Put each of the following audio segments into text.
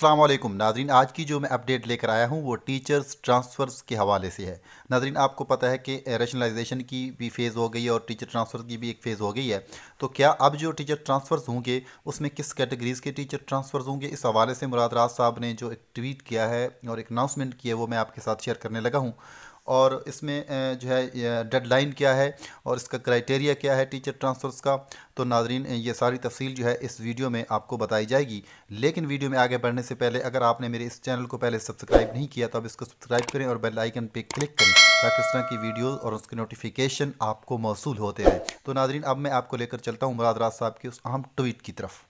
अल्लाम नाजरीन आज की जो मैं अपडेट लेकर आया हूँ वो टीचर्स ट्रांसफ़र्स के हवाले से है नाजरीन आपको पता है कि रेशनलाइजेशन की भी फ़ेज़ हो गई है और टीचर ट्रांसफ़र की भी एक फ़ेज़ हो गई है तो क्या अब जो टीचर ट्रांसफ़र्स होंगे उसमें किस कैटेगरीज़ के टीचर ट्रांसफ़र्स होंगे इस हवाले से मुराद राज साहब ने जो एक ट्वीट किया है और एक अनाउंसमेंट किया वो मैं आपके साथ शेयर करने लगा हूँ और इसमें जो है डेडलाइन क्या है और इसका क्राइटेरिया क्या है टीचर ट्रांसफ़र्स का तो नाजरीन ये सारी तफसील जो है इस वीडियो में आपको बताई जाएगी लेकिन वीडियो में आगे बढ़ने से पहले अगर आपने मेरे इस चैनल को पहले सब्सक्राइब नहीं किया तो अब इसको सब्सक्राइब करें और बेल आइकन पे क्लिक करें ताकि इस तरह की वीडियो और उसके नोटिफिकेशन आपको मौसू होते रहें तो नाजरीन अब मैं आपको लेकर चलता हूँ मुराद राज साहब की उस अहम ट्वीट की तरफ़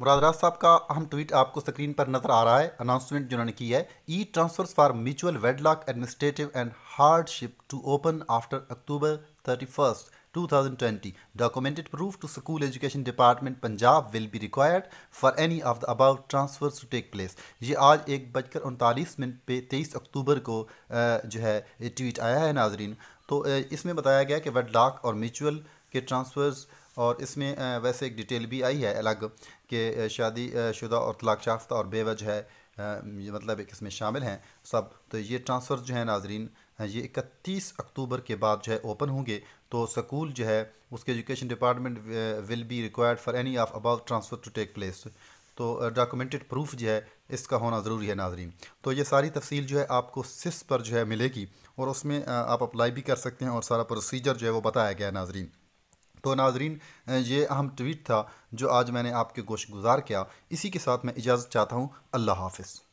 मुरादराज साहब का अहम ट्वीट आपको स्क्रीन पर नजर आ रहा है अनाउंसमेंट जिन्होंने की है e transfers for mutual wedlock administrative and hardship to open after October thirty first 2020 documented proof to school education department punjab will be required for any of the above transfers to take place ये आज एक बजकर उनतालीस minute पे तेईस अक्टूबर को जो है ट्वीट आया है नाजरीन तो इसमें बताया गया कि वेड लाक और म्यूचुअल के ट्रांसफ़र्स और इसमें वैसे एक डिटेल भी आई है अलग कि शादी शुदा और तलाक याफ्ता और बेवज है मतलब एक इसमें शामिल हैं सब तो ये ट्रांसफ़र जो है नाजरीन ये इकतीस अक्टूबर के बाद जो है ओपन होंगे तो स्कूल जो है उसके education department will be required for any of about transfer to take place तो डॉक्यूमेंटेड प्रूफ जो है इसका होना ज़रूरी है नाजरीन तो ये सारी तफसील जो है आपको सिस पर जो है मिलेगी और उसमें आप अप्लाई भी कर सकते हैं और सारा प्रोसीजर जो है वो बताया गया है नाजरीन तो नाजरीन ये अहम ट्वीट था जो आज मैंने आपके गोश गुजार किया इसी के साथ मैं इजाज़त चाहता हूँ अल्लाह हाफिज़